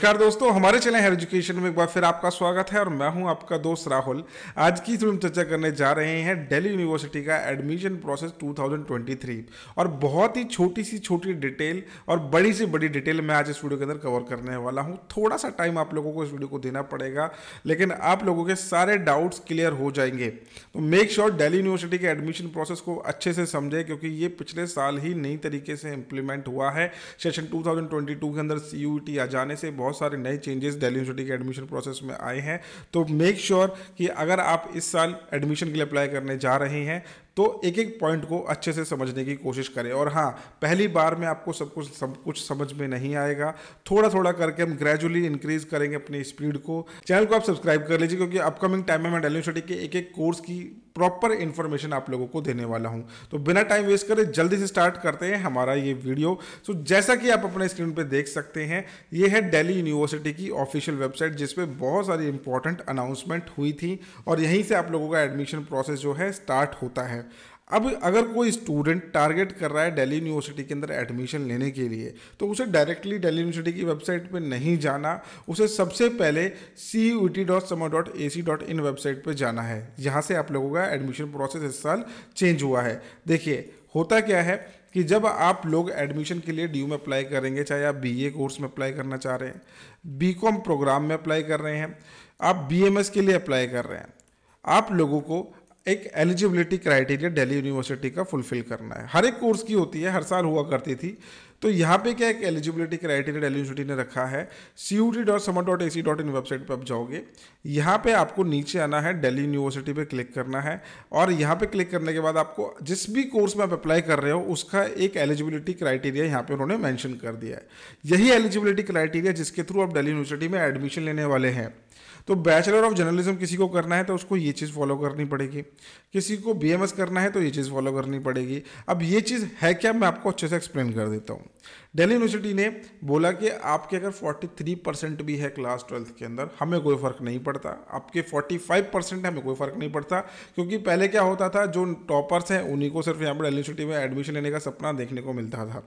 नमस्कार दोस्तों हमारे चैनल हायर एजुकेशन में एक बार फिर आपका स्वागत है और मैं हूं आपका दोस्त राहुल आज की फिल्म चर्चा करने जा रहे हैं दिल्ली यूनिवर्सिटी का एडमिशन प्रोसेस 2023 और बहुत ही छोटी सी छोटी डिटेल और बड़ी सी बड़ी डिटेल मैं आज इस वीडियो के अंदर कवर करने वाला हूँ थोड़ा सा टाइम आप लोगों को इस वीडियो को देना पड़ेगा लेकिन आप लोगों के सारे डाउट्स क्लियर हो जाएंगे तो मेक श्योर डेली यूनिवर्सिटी के एडमिशन प्रोसेस को अच्छे से समझें क्योंकि ये पिछले साल ही नई तरीके से इम्प्लीमेंट हुआ है सेशन टू के अंदर सी आ जाने से बहुत बहुत सारे नए चेंजेस दिल्ली यूनिवर्सिटी के एडमिशन प्रोसेस में आए हैं तो मेक श्योर sure कि अगर आप इस साल एडमिशन के लिए अप्लाई करने जा रहे हैं तो एक एक पॉइंट को अच्छे से समझने की कोशिश करें और हाँ पहली बार में आपको सब कुछ सब कुछ समझ में नहीं आएगा थोड़ा थोड़ा करके हम ग्रेजुअली इंक्रीज करेंगे अपनी स्पीड को चैनल को आप सब्सक्राइब कर लीजिए क्योंकि अपकमिंग टाइम में मैं डेल यूनिवर्सिटी के एक एक कोर्स की प्रॉपर इन्फॉर्मेशन आप लोगों को देने वाला हूँ तो बिना टाइम वेस्ट करें जल्दी से स्टार्ट करते हैं हमारा ये वीडियो सो जैसा कि आप अपने स्क्रीन पर देख सकते हैं ये है डेली यूनिवर्सिटी की ऑफिशियल वेबसाइट जिसपे बहुत सारी इंपॉर्टेंट अनाउंसमेंट हुई थी और यहीं से आप लोगों का एडमिशन प्रोसेस जो है स्टार्ट होता है है अब अगर कोई स्टूडेंट टारगेट कर रहा है दिल्ली यूनिवर्सिटी के अंदर एडमिशन लेने के लिए तो उसे डायरेक्टली दिल्ली यूनिवर्सिटी की वेबसाइट पर नहीं जाना उसे सबसे पहले C U T dot summer dot A C dot in website पर जाना है यहाँ से आप लोगों का एडमिशन प्रोसेस इस साल चेंज हुआ है देखिए होता क्या है कि जब आप लोग एडमिशन के लिए डी में अप्लाई करेंगे चाहे आप बीए कोर्स में अप्लाई करना चाह रहे हैं बीकॉम प्रोग्राम में अप्लाई कर रहे हैं आप बीएमएस के लिए अप्लाई कर रहे हैं आप लोगों को एक एलिजिबिलिटी क्राइटेरिया दिल्ली यूनिवर्सिटी का फुलफिल करना है हर एक कोर्स की होती है हर साल हुआ करती थी तो यहाँ पे क्या एक एलिजिबिलिटी क्राइटेरिया दिल्ली यूनिवर्सिटी ने रखा है C U T dot summer dot A C dot in website पर आप जाओगे यहाँ पे आपको नीचे आना है दिल्ली यूनिवर्सिटी पे क्लिक करना है और यहाँ पे क्लिक करने के बाद आपको जिस भी कोर्स में आप अप्लाई कर रहे हो उसका एक एलिजिबिलिटी क्राइटेरिया यहाँ पे उन्होंने मैंशन कर दिया है यही एलिजिबिलिटी क्राइटेरिया जिसके थ्रू आप दिल्ली यूनिवर्सिटी में एडमिशन लेने वाले हैं तो बैचलर ऑफ जर्नलिज्म किसी को करना है तो उसको ये चीज़ फॉलो करनी पड़ेगी किसी को बी करना है तो ये चीज़ फॉलो करनी पड़ेगी अब ये चीज़ है क्या मैं आपको अच्छे से एक्सप्लेन कर देता हूँ दिल्ली यूनिवर्सिटी ने बोला कि आपके अगर 43 परसेंट भी है क्लास ट्वेल्थ के अंदर हमें कोई फ़र्क नहीं पड़ता आपके 45 परसेंट हमें कोई फ़र्क नहीं पड़ता क्योंकि पहले क्या होता था जो टॉपर्स हैं उन्हीं को सिर्फ यहाँ पर दिल्ली यूनिवर्सिटी में एडमिशन लेने का सपना देखने को मिलता था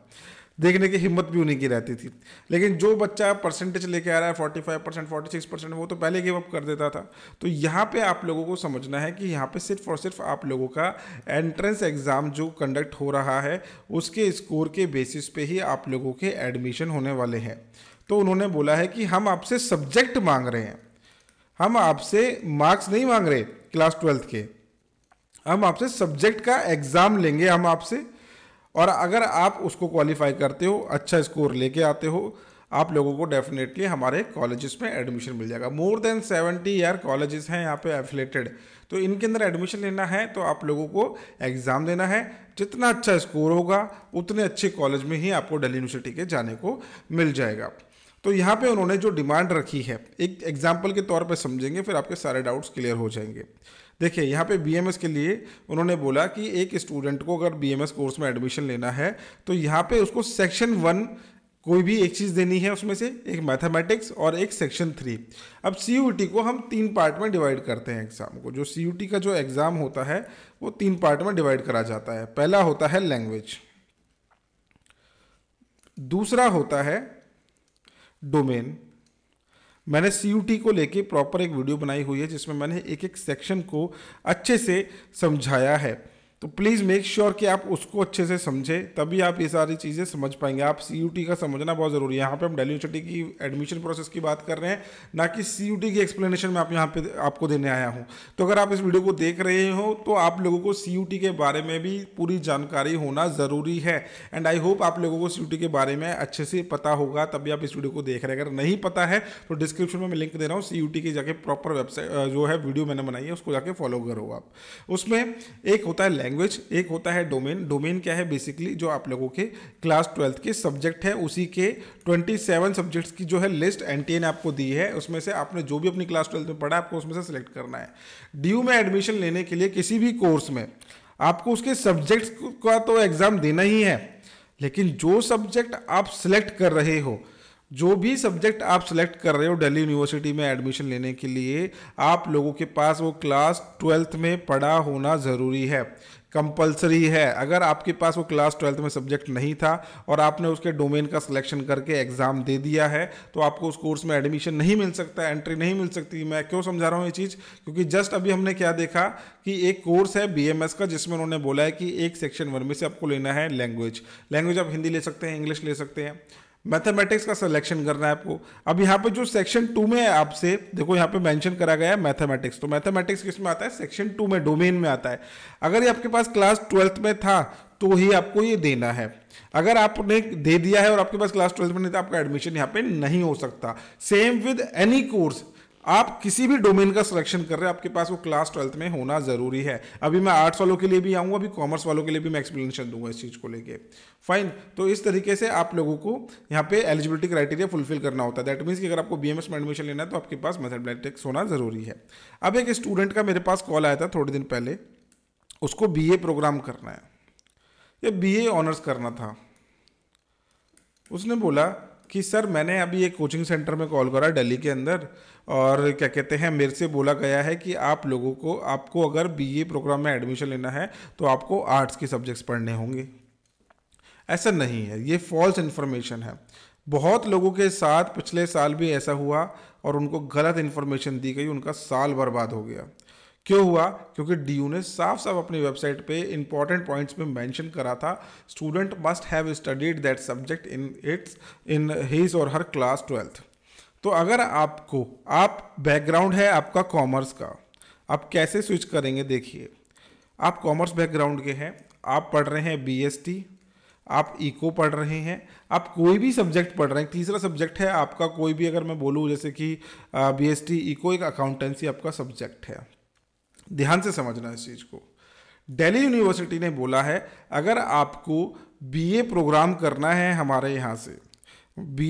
देखने की हिम्मत भी उन्हीं की रहती थी लेकिन जो बच्चा परसेंटेज लेके आ रहा है forty five percent forty six percent वो तो पहले गिव अप कर देता था तो यहाँ पे आप लोगों को समझना है कि यहाँ पे सिर्फ और सिर्फ आप लोगों का एंट्रेंस एग्ज़ाम जो कंडक्ट हो रहा है उसके स्कोर के बेसिस पे ही आप लोगों के एडमिशन होने वाले हैं तो उन्होंने बोला है कि हम आपसे सब्जेक्ट मांग रहे हैं हम आपसे मार्क्स नहीं मांग रहे क्लास ट्वेल्थ के हम आपसे सब्जेक्ट का एग्ज़ाम लेंगे हम आपसे और अगर आप उसको क्वालिफाई करते हो अच्छा स्कोर लेके आते हो आप लोगों को डेफिनेटली हमारे कॉलेजेस में एडमिशन मिल जाएगा मोर देन सेवेंटी यार कॉलेजेस हैं यहाँ पे एफिलेटेड तो इनके अंदर एडमिशन लेना है तो आप लोगों को एग्ज़ाम देना है जितना अच्छा स्कोर होगा उतने अच्छे कॉलेज में ही आपको दिल्ली यूनिवर्सिटी के जाने को मिल जाएगा तो यहाँ पे उन्होंने जो डिमांड रखी है एक एग्जाम्पल के तौर पे समझेंगे फिर आपके सारे डाउट्स क्लियर हो जाएंगे देखिए यहाँ पे बीएमएस के लिए उन्होंने बोला कि एक स्टूडेंट को अगर बीएमएस कोर्स में एडमिशन लेना है तो यहाँ पे उसको सेक्शन वन कोई भी एक चीज़ देनी है उसमें से एक मैथमेटिक्स और एक सेक्शन थ्री अब सी को हम तीन पार्ट में डिवाइड करते हैं एग्ज़ाम को जो सी का जो एग्ज़ाम होता है वो तीन पार्ट में डिवाइड करा जाता है पहला होता है लैंग्वेज दूसरा होता है डोमेन मैंने सी को लेके प्रॉपर एक वीडियो बनाई हुई है जिसमें मैंने एक एक सेक्शन को अच्छे से समझाया है तो प्लीज़ मेक श्योर कि आप उसको अच्छे से समझें तभी आप ये सारी चीज़ें समझ पाएंगे आप सी का समझना बहुत ज़रूरी है यहाँ पे हम डेली यूनिवर्सिटी की एडमिशन प्रोसेस की बात कर रहे हैं ना कि सी की एक्सप्लेनेशन में आप यहाँ पे आपको देने आया हूँ तो अगर आप इस वीडियो को देख रहे हो तो आप लोगों को सी के बारे में भी पूरी जानकारी होना ज़रूरी है एंड आई होप आप लोगों को सी के बारे में अच्छे से पता होगा तभी आप इस वीडियो को देख रहे हैं अगर नहीं पता है तो डिस्क्रिप्शन में मैं लिंक दे रहा हूँ सी की जाके प्रॉपर वेबसाइट जो है वीडियो मैंने बनाई है उसको जाके फॉलो करो आप उसमें एक होता है लैंग्वेज लैंग्वेज एक होता है डोमेन डोमेन क्या है बेसिकली जो आप लोगों के क्लास ट्वेल्थ के सब्जेक्ट है उसी के 27 सब्जेक्ट्स की जो है लिस्ट एन ने आपको दी है उसमें से आपने जो भी अपनी क्लास ट्वेल्थ में पढ़ा आपको उसमें से सिलेक्ट करना है डी में एडमिशन लेने के लिए किसी भी कोर्स में आपको उसके सब्जेक्ट्स का तो एग्ज़ाम देना ही है लेकिन जो सब्जेक्ट आप सिलेक्ट कर रहे हो जो भी सब्जेक्ट आप सेलेक्ट कर रहे हो दिल्ली यूनिवर्सिटी में एडमिशन लेने के लिए आप लोगों के पास वो क्लास ट्वेल्थ में पढ़ा होना ज़रूरी है कंपलसरी है अगर आपके पास वो क्लास ट्वेल्थ में सब्जेक्ट नहीं था और आपने उसके डोमेन का सिलेक्शन करके एग्ज़ाम दे दिया है तो आपको उस कोर्स में एडमिशन नहीं मिल सकता एंट्री नहीं मिल सकती मैं क्यों समझा रहा हूँ ये चीज़ क्योंकि जस्ट अभी हमने क्या देखा कि एक कोर्स है बी का जिसमें उन्होंने बोला है कि एक सेक्शन वन में से आपको लेना है लैंग्वेज लैंग्वेज आप हिंदी ले सकते हैं इंग्लिश ले सकते हैं मैथमेटिक्स का सिलेक्शन करना है आपको अब यहाँ पे जो सेक्शन टू में आपसे देखो यहाँ पे मेंशन करा गया है मैथमेटिक्स तो मैथमेटिक्स किस में आता है सेक्शन टू में डोमेन में आता है अगर ये आपके पास क्लास ट्वेल्थ में था तो ही आपको ये देना है अगर आपने दे दिया है और आपके पास क्लास ट्वेल्थ में नहीं था आपका एडमिशन यहाँ पे नहीं हो सकता सेम विद एनी कोर्स आप किसी भी डोमेन का सिलेक्शन कर रहे हैं आपके पास वो क्लास ट्वेल्थ में होना ज़रूरी है अभी मैं आर्ट्स वालों के लिए भी आऊँगा अभी कॉमर्स वालों के लिए भी मैं एक्सप्लेनेशन दूंगा इस चीज़ को लेके फाइन तो इस तरीके से आप लोगों को यहाँ पे एलिजिबिलिटी क्राइटेरिया फुलफिल करना होता है दैट मीन्स कि अगर आपको बी में एडमिशन लेना है तो आपके पास मैथमेटिक्स होना ज़रूरी है अब एक स्टूडेंट का मेरे पास कॉल आया था थोड़े दिन पहले उसको बी प्रोग्राम करना है या बी ऑनर्स करना था उसने बोला कि सर मैंने अभी एक कोचिंग सेंटर में कॉल करा दिल्ली के अंदर और क्या कहते हैं मेरे से बोला गया है कि आप लोगों को आपको अगर बीए प्रोग्राम में एडमिशन लेना है तो आपको आर्ट्स के सब्जेक्ट्स पढ़ने होंगे ऐसा नहीं है ये फॉल्स इन्फॉर्मेशन है बहुत लोगों के साथ पिछले साल भी ऐसा हुआ और उनको गलत इन्फॉर्मेशन दी गई उनका साल बर्बाद हो गया क्यों हुआ क्योंकि डी ने साफ साफ अपनी वेबसाइट पे इंपॉर्टेंट पॉइंट्स में मेंशन करा था student must have studied that subject in its in his or her class twelfth तो अगर आपको आप बैकग्राउंड है आपका कॉमर्स का आप कैसे स्विच करेंगे देखिए आप कॉमर्स बैकग्राउंड के हैं आप पढ़ रहे हैं बी आप इको पढ़ रहे हैं आप कोई भी सब्जेक्ट पढ़ रहे हैं तीसरा सब्जेक्ट है आपका कोई भी अगर मैं बोलूँ जैसे कि बी एस टी इको एक अकाउंटेंसी आपका सब्जेक्ट है ध्यान से समझना इस चीज़ को दिल्ली यूनिवर्सिटी ने बोला है अगर आपको बीए प्रोग्राम करना है हमारे यहाँ से बी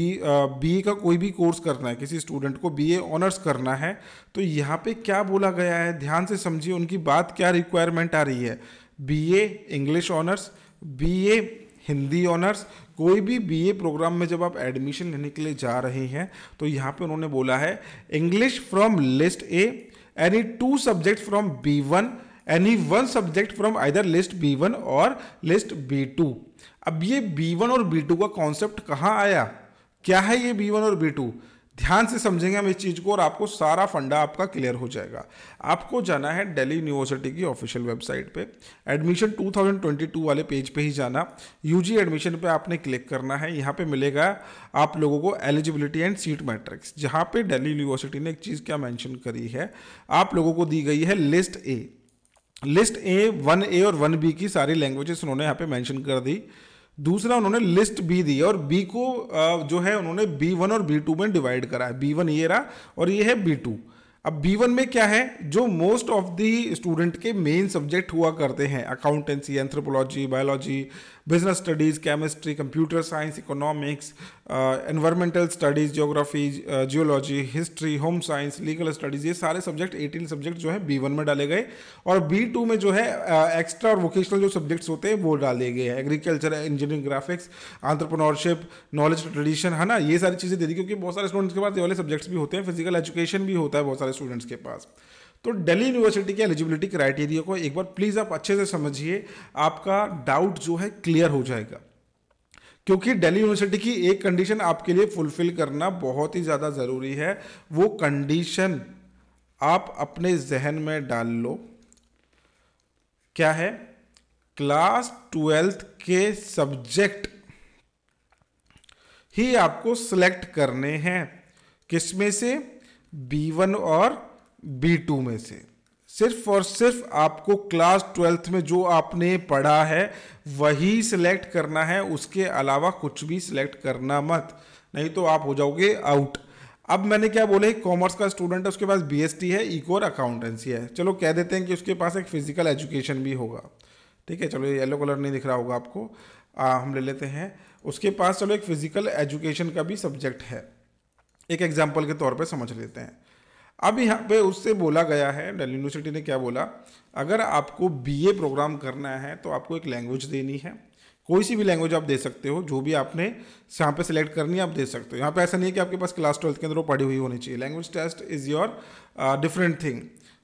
बीए का कोई भी कोर्स करना है किसी स्टूडेंट को बीए ऑनर्स करना है तो यहाँ पे क्या बोला गया है ध्यान से समझिए उनकी बात क्या रिक्वायरमेंट आ रही है BA English honours BA Hindi honours कोई भी बीए प्रोग्राम में जब आप एडमिशन लेने के लिए जा रहे हैं तो यहाँ पे उन्होंने बोला है English from list A any two subjects from B1 any one subject from either list B one or list B two अब ये बी वन और बी टू का कॉन्सेप्ट कहाँ आया क्या है ये बी वन और बी टू ध्यान से समझेंगे हम इस चीज़ को और आपको सारा फंडा आपका क्लियर हो जाएगा आपको जाना है दिल्ली यूनिवर्सिटी की ऑफिशियल वेबसाइट पे एडमिशन 2022 वाले पेज पे ही जाना यूजी एडमिशन पे आपने क्लिक करना है यहाँ पे मिलेगा आप लोगों को एलिजिबिलिटी एंड सीट मैट्रिक्स जहाँ पे दिल्ली यूनिवर्सिटी ने एक चीज़ क्या मैंशन करी है आप लोगों को दी गई है list A list A one A और वन बी की सारी लैंग्वेजेस उन्होंने यहाँ पे मैंशन कर दी दूसरा उन्होंने लिस्ट बी दी और बी को जो है उन्होंने बी वन और बी टू में डिवाइड करा है बी वन ये रहा और ये है बी टू अब बी वन में क्या है जो मोस्ट ऑफ दी स्टूडेंट के मेन सब्जेक्ट हुआ करते हैं accountancy anthropology biology business studies chemistry computer science economics environmental studies geography geology history home science legal studies ये सारे सब्जेक्ट एटीन सब्जेक्ट जो है बी वन में डाले गए और बी टू में जो है एक्स्ट्रा uh, और वोकेशनल जो सब्जेक्ट्स होते हैं वो डाले गए हैं agriculture engineering graphics entrepreneurship knowledge tradition है ना ये सारी चीज़ें दे दी क्योंकि बहुत सारे स्टूडेंट्स के पास ये वाले सब्जेक्ट्स भी होते हैं फिजिकल एजुकेशन भी होता है बहुत सारे स्टूडेंट्स के पास तो दिल्ली यूनिवर्सिटी के एलिजिबिलिटी क्राइटेरिया को एक बार प्लीज़ आप अच्छे से समझिए आपका डाउट जो है क्लियर हो जाएगा क्योंकि दिल्ली यूनिवर्सिटी की एक कंडीशन आपके लिए फुलफिल करना बहुत ही ज़्यादा ज़रूरी है वो कंडीशन आप अपने जहन में डाल लो क्या है क्लास ट्वेल्थ के सब्जेक्ट ही आपको सिलेक्ट करने हैं किसमें से बी वन और बी टू में से सिर्फ और सिर्फ आपको क्लास ट्वेल्थ में जो आपने पढ़ा है वही सिलेक्ट करना है उसके अलावा कुछ भी सिलेक्ट करना मत नहीं तो आप हो जाओगे आउट अब मैंने क्या बोले कॉमर्स का स्टूडेंट है उसके पास बी है इको और अकाउंटेंसी है चलो कह देते हैं कि उसके पास एक फिजिकल एजुकेशन भी होगा ठीक है चलो ये येलो कलर नहीं दिख रहा होगा आपको आ, हम ले लेते हैं उसके पास चलो एक फिजिकल एजुकेशन का भी सब्जेक्ट है एक एग्जाम्पल के तौर पर समझ लेते हैं अब यहाँ पे उससे बोला गया है दिल्ली यूनिवर्सिटी ने क्या बोला अगर आपको बीए प्रोग्राम करना है तो आपको एक लैंग्वेज देनी है कोई सी भी लैंग्वेज आप दे सकते हो जो भी आपने यहाँ पे सिलेक्ट करनी है आप दे सकते हो यहाँ पे ऐसा नहीं है कि आपके पास क्लास ट्वेल्थ के अंदर वो पढ़ी हुई होनी चाहिए language test is your different thing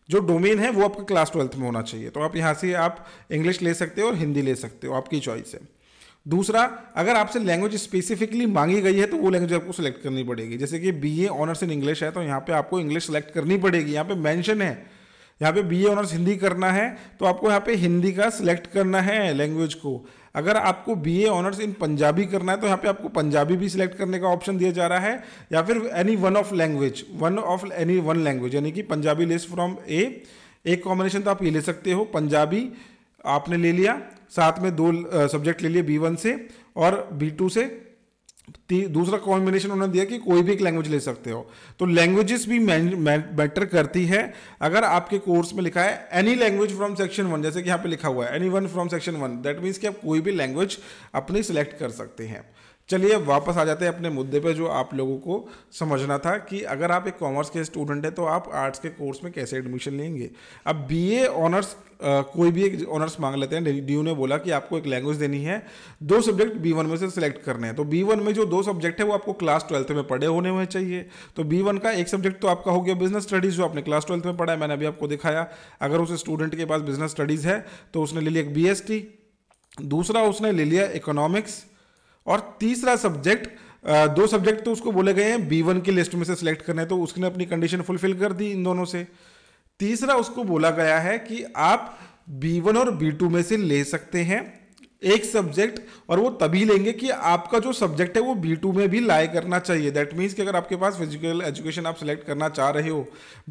जो डोमेन है वो आपका क्लास ट्वेल्थ में होना चाहिए तो आप यहाँ से आप इंग्लिश ले सकते हो और हिंदी ले सकते हो आपकी चॉइस है दूसरा अगर आपसे लैंग्वेज स्पेसिफिकली मांगी गई है तो वो लैंग्वेज आपको सेलेक्ट करनी पड़ेगी जैसे कि B A honours in English है तो यहाँ पे आपको इंग्लिश सेलेक्ट करनी पड़ेगी यहाँ पे मैंशन है यहाँ पे बी ए ऑनर्स हिंदी करना है तो आपको यहाँ पे हिंदी का सिलेक्ट करना है लैंग्वेज को अगर आपको B A honours in Punjabi करना है तो यहाँ पे आपको पंजाबी भी सिलेक्ट करने का ऑप्शन दिया जा रहा है या फिर any one of language one of any one language यानी कि पंजाबी लिस्ट फ्रॉम ए एक कॉम्बिनेशन तो आप ये ले सकते हो पंजाबी आपने ले लिया साथ में दो सब्जेक्ट ले लिए बी वन से और बी टू से दूसरा कॉम्बिनेशन उन्होंने दिया कि कोई भी एक लैंग्वेज ले सकते हो तो लैंग्वेजेस भी मैटर करती है अगर आपके कोर्स में लिखा है any language from section one जैसे कि यहाँ पे लिखा हुआ है any one from section one that means कि आप कोई भी लैंग्वेज अपनी सिलेक्ट कर सकते हैं चलिए वापस आ जाते हैं अपने मुद्दे पे जो आप लोगों को समझना था कि अगर आप एक कॉमर्स के स्टूडेंट हैं तो आप आर्ट्स के कोर्स में कैसे एडमिशन लेंगे अब बीए ऑनर्स कोई भी एक ऑनर्स मांग लेते हैं डी ने बोला कि आपको एक लैंग्वेज देनी है दो सब्जेक्ट बी वन में से सिलेक्ट करने हैं तो बी वन में जो दो सब्जेक्ट है वो आपको क्लास ट्वेल्थ में पढ़े होने हुए चाहिए तो बी वन का एक सब्जेक्ट तो आपका हो गया बिजनेस स्टडीज़ जो आपने क्लास ट्वेल्थ में पढ़ा है मैंने अभी आपको दिखाया अगर उस स्टूडेंट के पास बिजनेस स्टडीज़ है तो उसने ले लिया एक बी दूसरा उसने ले लिया इकोनॉमिक्स और तीसरा सब्जेक्ट दो सब्जेक्ट तो उसको बोले गए हैं बी वन की लिस्ट में से सिलेक्ट करने तो उसने अपनी कंडीशन फुलफिल कर दी इन दोनों से तीसरा उसको बोला गया है कि आप बी वन और बी टू में से ले सकते हैं एक सब्जेक्ट और वो तभी लेंगे कि आपका जो सब्जेक्ट है वो बी टू में भी लाए करना चाहिए दैट मीन्स कि अगर आपके पास फिजिकल एजुकेशन आप सेलेक्ट करना चाह रहे हो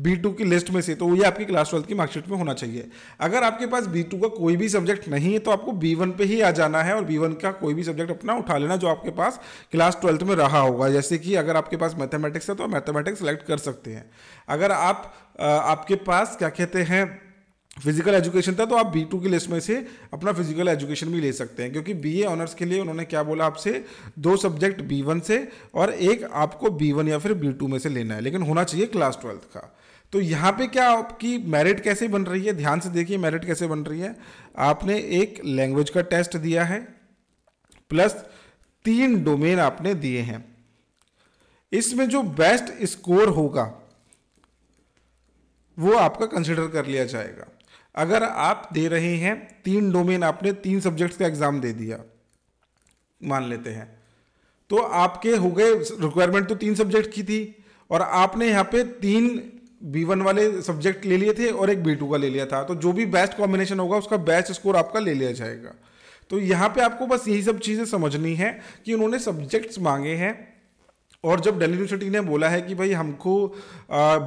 बी टू की लिस्ट में से तो ये आपकी क्लास ट्वेल्थ की मार्कशीट में होना चाहिए अगर आपके पास बी टू का कोई भी सब्जेक्ट नहीं है तो आपको बी वन पर ही आ जाना है और बी वन का कोई भी सब्जेक्ट अपना उठा लेना जो आपके पास क्लास ट्वेल्थ में रहा होगा जैसे कि अगर आपके पास मैथमेटिक्स है तो आप मैथमेटिक्स सेलेक्ट कर सकते हैं अगर आप आपके पास क्या कहते हैं फिजिकल एजुकेशन था तो आप बी टू की लिस्ट में से अपना फिजिकल एजुकेशन भी ले सकते हैं क्योंकि बी ए ऑनर्स के लिए उन्होंने क्या बोला आपसे दो सब्जेक्ट बी वन से और एक आपको बी वन या फिर बी टू में से लेना है लेकिन होना चाहिए क्लास ट्वेल्थ का तो यहाँ पे क्या आपकी मेरिट कैसे बन रही है ध्यान से देखिए मेरिट कैसे बन रही है आपने एक लैंग्वेज का टेस्ट दिया है प्लस तीन डोमेन आपने दिए हैं इसमें जो बेस्ट स्कोर होगा वो आपका कंसिडर कर लिया जाएगा अगर आप दे रहे हैं तीन डोमेन आपने तीन सब्जेक्ट्स का एग्ज़ाम दे दिया मान लेते हैं तो आपके हो गए रिक्वायरमेंट तो तीन सब्जेक्ट की थी और आपने यहाँ पे तीन बी वन वाले सब्जेक्ट ले लिए थे और एक बी टू का ले लिया था तो जो भी बेस्ट कॉम्बिनेशन होगा उसका बेस्ट स्कोर आपका ले लिया जाएगा तो यहाँ पे आपको बस यही सब चीज़ें समझनी है कि उन्होंने सब्जेक्ट्स मांगे हैं और जब दिल्ली यूनिवर्सिटी ने बोला है कि भाई हमको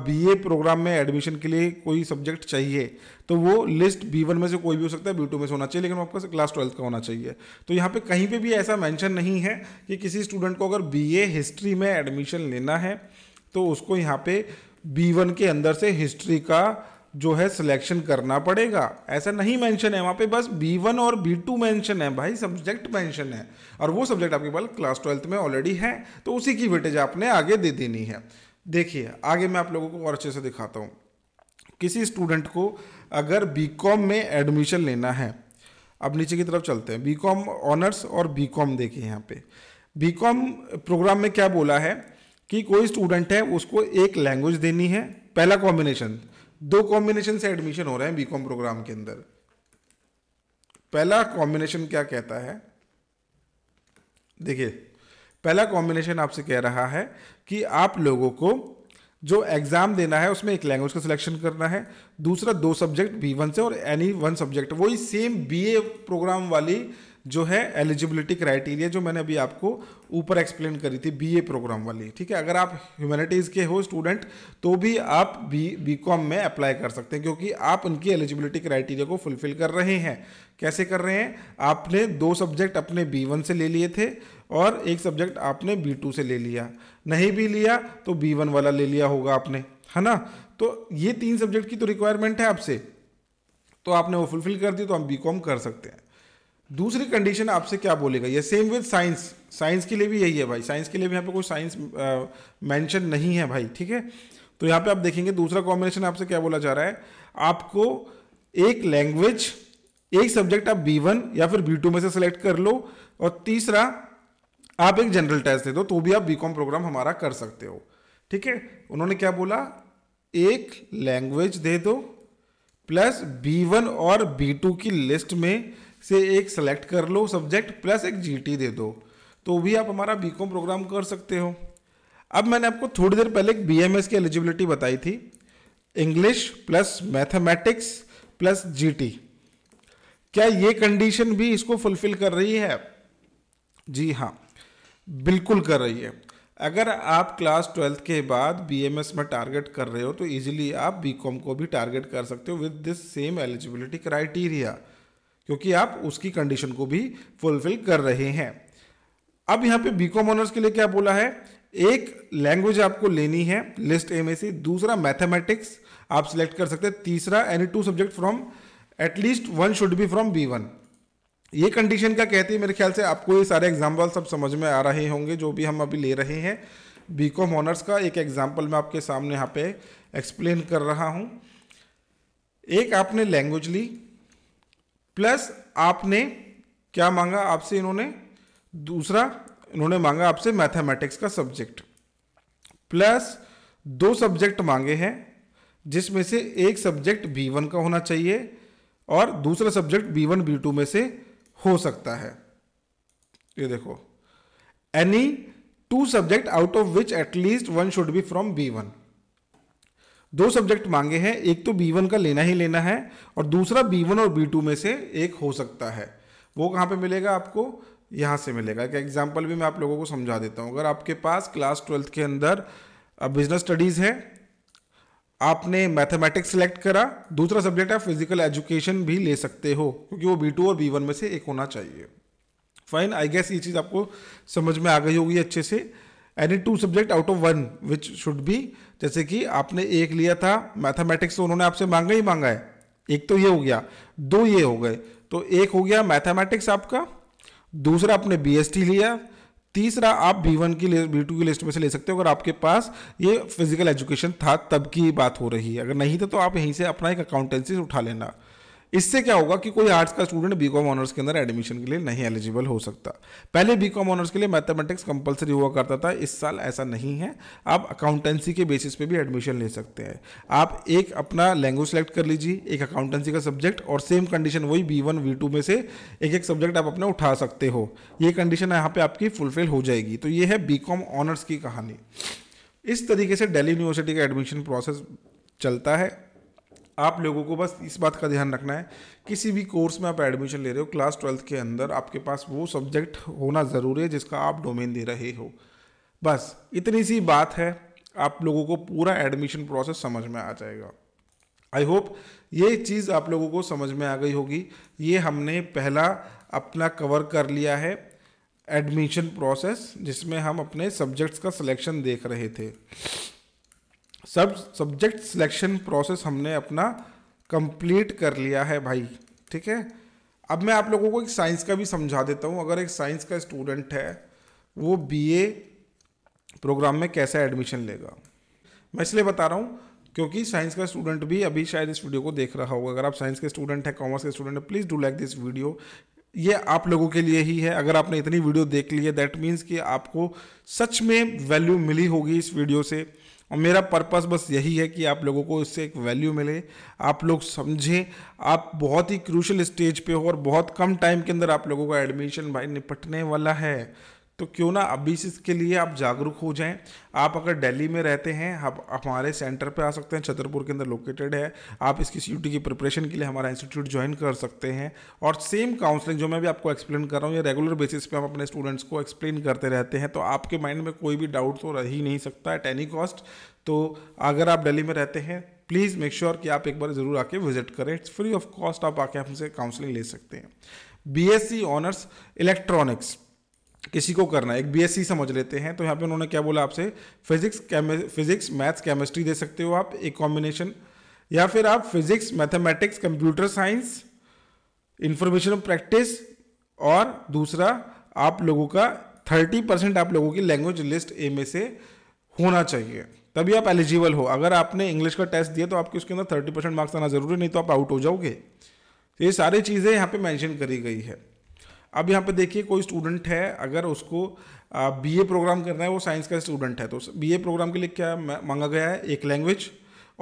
ए प्रोग्राम में एडमिशन के लिए कोई सब्जेक्ट चाहिए तो वो लिस्ट बी वन में से कोई भी हो सकता है बी टू में से होना चाहिए लेकिन आपका क्लास ट्वेल्थ का होना चाहिए तो यहाँ पे कहीं पे भी ऐसा मेंशन नहीं है कि किसी स्टूडेंट को अगर ए हिस्ट्री में एडमिशन लेना है तो उसको यहाँ पे बी वन के अंदर से हिस्ट्री का जो है सिलेक्शन करना पड़ेगा ऐसा नहीं मेंशन है वहाँ पे बस बी वन और बी टू मैंशन है भाई सब्जेक्ट मेंशन है और वो सब्जेक्ट आपके पास क्लास ट्वेल्थ में ऑलरेडी है तो उसी की वेटेज आपने आगे दे देनी है देखिए आगे मैं आप लोगों को और अच्छे से दिखाता हूँ किसी स्टूडेंट को अगर बी में एडमिशन लेना है अब नीचे की तरफ चलते हैं बी ऑनर्स और बी देखिए यहाँ पर बी प्रोग्राम में क्या बोला है कि कोई स्टूडेंट है उसको एक लैंग्वेज देनी है पहला कॉम्बिनेशन दो कॉम्बिनेशन से एडमिशन हो रहे हैं बीकॉम प्रोग्राम के अंदर पहला कॉम्बिनेशन क्या कहता है देखिए पहला कॉम्बिनेशन आपसे कह रहा है कि आप लोगों को जो एग्ज़ाम देना है उसमें एक लैंग्वेज का सिलेक्शन करना है दूसरा दो सब्जेक्ट बी वन से और एनी वन सब्जेक्ट वही सेम बीए प्रोग्राम वाली जो है एलिजिबिलिटी क्राइटेरिया जो मैंने अभी आपको ऊपर एक्सप्लेन करी थी बीए प्रोग्राम वाली ठीक है अगर आप ह्यूमैनिटीज़ के हो स्टूडेंट तो भी आप बी बीकॉम में अप्लाई कर सकते हैं क्योंकि आप उनकी एलिजिबिलिटी क्राइटेरिया को फुलफिल कर रहे हैं कैसे कर रहे हैं आपने दो सब्जेक्ट अपने बी वन से ले लिए थे और एक सब्जेक्ट आपने बी टू से ले लिया नहीं भी लिया तो बी वन वाला ले लिया होगा आपने है ना तो ये तीन सब्जेक्ट की तो रिक्वायरमेंट है आपसे तो आपने वो फुलफिल कर दी तो हम बी कॉम कर सकते हैं दूसरी कंडीशन आपसे क्या बोलेगा ये सेम विद साइंस साइंस के लिए भी यही है भाई साइंस के लिए भी यहाँ पे कोई साइंस मेंशन नहीं है भाई ठीक है तो यहाँ पे आप देखेंगे दूसरा कॉम्बिनेशन आपसे क्या बोला जा रहा है आपको एक लैंग्वेज एक सब्जेक्ट आप बी वन या फिर बी टू में से सेलेक्ट कर लो और तीसरा आप एक जनरल टेस्ट दे दो तो भी आप बी कॉम प्रोग्राम हमारा कर सकते हो ठीक है उन्होंने क्या बोला एक लैंग्वेज दे दो प्लस बी वन और बी टू की लिस्ट में से एक सेलेक्ट कर लो सब्जेक्ट प्लस एक जीटी दे दो तो भी आप हमारा बीकॉम प्रोग्राम कर सकते हो अब मैंने आपको थोड़ी देर पहले एक बीएमएस की एलिजिबिलिटी बताई थी English plus mathematics plus GT क्या ये कंडीशन भी इसको फुलफिल कर रही है जी हाँ बिल्कुल कर रही है अगर आप क्लास ट्वेल्थ के बाद बीएमएस में टारगेट कर रहे हो तो इजीली आप बीकॉम को भी टारगेट कर सकते हो with this same eligibility criteria क्योंकि आप उसकी कंडीशन को भी फुलफिल कर रहे हैं अब यहाँ पे बीकॉम ऑनर्स के लिए क्या बोला है एक लैंग्वेज आपको लेनी है लिस्ट ए में से दूसरा मैथमेटिक्स आप सिलेक्ट कर सकते हैं तीसरा any two subject from at least one should be from B one ये कंडीशन क्या कहती है मेरे ख्याल से आपको ये सारे एग्जाम्पल सब समझ में आ रहे होंगे जो भी हम अभी ले रहे हैं बी कॉम ऑनर्स का एक एग्जाम्पल मैं आपके सामने यहाँ पे एक्सप्लेन कर रहा हूँ एक आपने लैंग्वेज ली प्लस आपने क्या मांगा आपसे इन्होंने दूसरा इन्होंने मांगा आपसे मैथमेटिक्स का सब्जेक्ट प्लस दो सब्जेक्ट मांगे हैं जिसमें से एक सब्जेक्ट बी वन का होना चाहिए और दूसरा subject B one B two में से हो सकता है ये देखो any two subject out of which at least one should be from B one दो सब्जेक्ट मांगे हैं एक तो बी वन का लेना ही लेना है और दूसरा बी वन और बी टू में से एक हो सकता है वो कहाँ पे मिलेगा आपको यहाँ से मिलेगा एक एग्जाम्पल भी मैं आप लोगों को समझा देता हूँ अगर आपके पास क्लास ट्वेल्थ के अंदर बिजनेस स्टडीज़ है आपने मैथमेटिक्स सिलेक्ट करा दूसरा सब्जेक्ट है फिजिकल एजुकेशन भी ले सकते हो क्योंकि वो बी टू और बी वन में से एक होना चाहिए फाइन आई गेस ये चीज़ आपको समझ में आ गई होगी अच्छे से any two subject out of one which should be जैसे कि आपने एक लिया था मैथमेटिक्स तो उन्होंने आपसे मांगा ही मांगा है एक तो ये हो गया दो ये हो गए तो एक हो गया मैथमेटिक्स आपका दूसरा आपने बी लिया तीसरा आप बी वन की बी टू की लिस्ट में से ले सकते हो अगर आपके पास ये फिजिकल एजुकेशन था तब की बात हो रही है अगर नहीं था तो आप यहीं से अपना एक अकाउंटेंसी उठा लेना इससे क्या होगा कि कोई आर्ट्स का स्टूडेंट बी कॉम ऑनर्स के अंदर एडमिशन के लिए नहीं एलिजिबल हो सकता पहले बी कॉम ऑनर्स के लिए मैथमेटिक्स कंपलसरी हुआ करता था इस साल ऐसा नहीं है आप अकाउंटेंसी के बेसिस पे भी एडमिशन ले सकते हैं आप एक अपना लैंग्वेज सेलेक्ट कर लीजिए एक अकाउंटेंसी का सब्जेक्ट और सेम कंडीशन वही बी वन वी टू में से एक एक सब्जेक्ट आप अपने उठा सकते हो ये कंडीशन यहाँ पर आपकी फुलफिल हो जाएगी तो ये है बी कॉम ऑनर्स की कहानी इस तरीके से डेली यूनिवर्सिटी का एडमिशन प्रोसेस चलता है आप लोगों को बस इस बात का ध्यान रखना है किसी भी कोर्स में आप एडमिशन ले रहे हो क्लास ट्वेल्थ के अंदर आपके पास वो सब्जेक्ट होना ज़रूरी है जिसका आप डोमेन दे रहे हो बस इतनी सी बात है आप लोगों को पूरा एडमिशन प्रोसेस समझ में आ जाएगा आई होप ये चीज़ आप लोगों को समझ में आ गई होगी ये हमने पहला अपना कवर कर लिया है एडमिशन प्रोसेस जिसमें हम अपने सब्जेक्ट्स का सिलेक्शन देख रहे थे सब सब्जेक्ट सिलेक्शन प्रोसेस हमने अपना कंप्लीट कर लिया है भाई ठीक है अब मैं आप लोगों को एक साइंस का भी समझा देता हूँ अगर एक साइंस का स्टूडेंट है वो बीए प्रोग्राम में कैसे एडमिशन लेगा मैं इसलिए बता रहा हूँ क्योंकि साइंस का स्टूडेंट भी अभी शायद इस वीडियो को देख रहा होगा अगर आप साइंस के स्टूडेंट हैं कॉमर्स के स्टूडेंट हैं please do like this video ये आप लोगों के लिए ही है अगर आपने इतनी वीडियो देख ली है दैट मीन्स कि आपको सच में वैल्यू मिली होगी इस वीडियो से और मेरा पर्पस बस यही है कि आप लोगों को इससे एक वैल्यू मिले आप लोग समझें आप बहुत ही क्रूशल स्टेज पे हो और बहुत कम टाइम के अंदर आप लोगों का एडमिशन भाई निपटने वाला है तो क्यों ना अभी इसके लिए आप जागरूक हो जाएं आप अगर दिल्ली में रहते हैं आप हमारे सेंटर पे आ सकते हैं छतरपुर के अंदर लोकेटेड है आप इसकी सी की प्रिपरेशन के लिए हमारा इंस्टीट्यूट ज्वाइन कर सकते हैं और सेम काउंसलिंग जो मैं भी आपको एक्सप्लेन कर रहा हूँ ये रेगुलर बेसिस पे हम अपने स्टूडेंट्स को एक्सप्लेन करते रहते हैं तो आपके माइंड में कोई भी डाउट तो रह ही नहीं सकता एट एनी कॉस्ट तो अगर आप दिल्ली में रहते हैं प्लीज़ मेक श्योर कि आप एक बार ज़रूर आके विजिट करें इट्स फ्री ऑफ कॉस्ट आप आके हमसे काउंसलिंग ले सकते हैं B S C honours electronics किसी को करना है एक बीएससी समझ लेते हैं तो यहाँ पे उन्होंने क्या बोला आपसे फिजिक्स फिजिक्स मैथ्स केमिस्ट्री दे सकते हो आप एक कॉम्बिनेशन या फिर आप physics mathematics computer science information practice और दूसरा आप लोगों का थर्टी परसेंट आप लोगों की लैंग्वेज लिस्ट ए में से होना चाहिए तभी आप एलिजिबल हो अगर आपने इंग्लिश का टेस्ट दिया तो आपके उसके अंदर थर्टी परसेंट मार्क्स आना जरूरी नहीं तो आप आउट हो जाओगे तो ये सारी चीज़ें यहाँ पे मेंशन करी गई है अब यहाँ पे देखिए कोई स्टूडेंट है अगर उसको बीए प्रोग्राम करना है वो साइंस का स्टूडेंट है तो बीए प्रोग्राम के लिए क्या मांगा गया है एक लैंग्वेज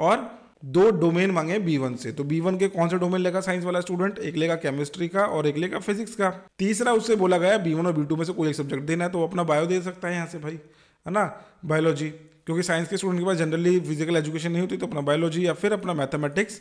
और दो डोमेन मांगे बी वन से तो बी वन के कौन से डोमेन लेगा साइंस वाला स्टूडेंट एक लेगा केमिस्ट्री का और एक लेगा फिजिक्स का तीसरा उससे बोला गया बी वन और बी टू में से कोई एक सब्जेक्ट देना है तो अपना बायो दे सकता है यहाँ से भाई है ना बायोलॉजी क्योंकि साइंस के स्टूडेंट के पास जनरली फिजिकल एजुकेशन नहीं होती तो अपना बायोलॉजी या फिर अपना मैथमेटिक्स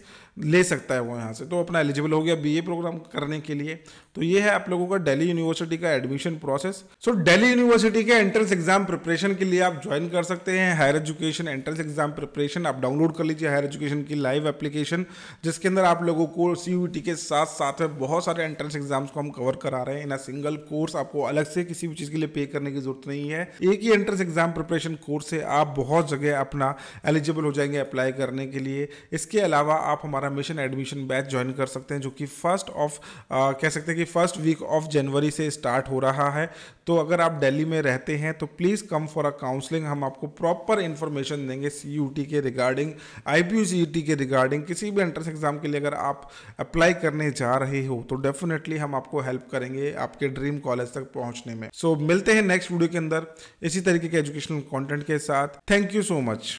ले सकता है वो यहाँ से तो अपना एलिजिबल हो गया बीए प्रोग्राम करने के लिए तो ये है आप लोगों का दिल्ली यूनिवर्सिटी का admission process so Delhi university के एंट्रेंस एग्जाम प्रिपरेशन के लिए आप ज्वाइन कर सकते हैं higher education entrance exam preparation आप डाउनलोड कर लीजिए हायर एजुकेशन की लाइव एप्लीकेशन जिसके अंदर आप लोगों को सी के साथ साथ में बहुत सारे एंट्रेंस एग्जाम्स को हम कवर करा रहे हैं इन अ सिंगल कोर्स आपको अलग से किसी भी चीज़ के लिए पे करने की जरूरत नहीं है एक ही एंट्रेंस एग्जाम प्रिपरेशन कोर्स से आप आप बहुत जगह अपना एलिजिबल हो जाएंगे अप्लाई करने के लिए इसके अलावा आप हमारा मिशन एडमिशन बैच ज्वाइन कर सकते हैं जो कि फर्स्ट ऑफ कह सकते हैं कि फर्स्ट वीक ऑफ जनवरी से स्टार्ट हो रहा है तो अगर आप दिल्ली में रहते हैं तो please come for a counselling हम आपको प्रॉपर इन्फॉर्मेशन देंगे सी के रिगार्डिंग आई e के रिगार्डिंग किसी भी एंट्रेंस एग्ज़ाम के लिए अगर आप अप्लाई करने जा रहे हो तो डेफिनेटली हम आपको हेल्प करेंगे आपके ड्रीम कॉलेज तक पहुंचने में सो so, मिलते हैं नेक्स्ट वीडियो के अंदर इसी तरीके के एजुकेशनल कॉन्टेंट के साथ थैंक यू सो मच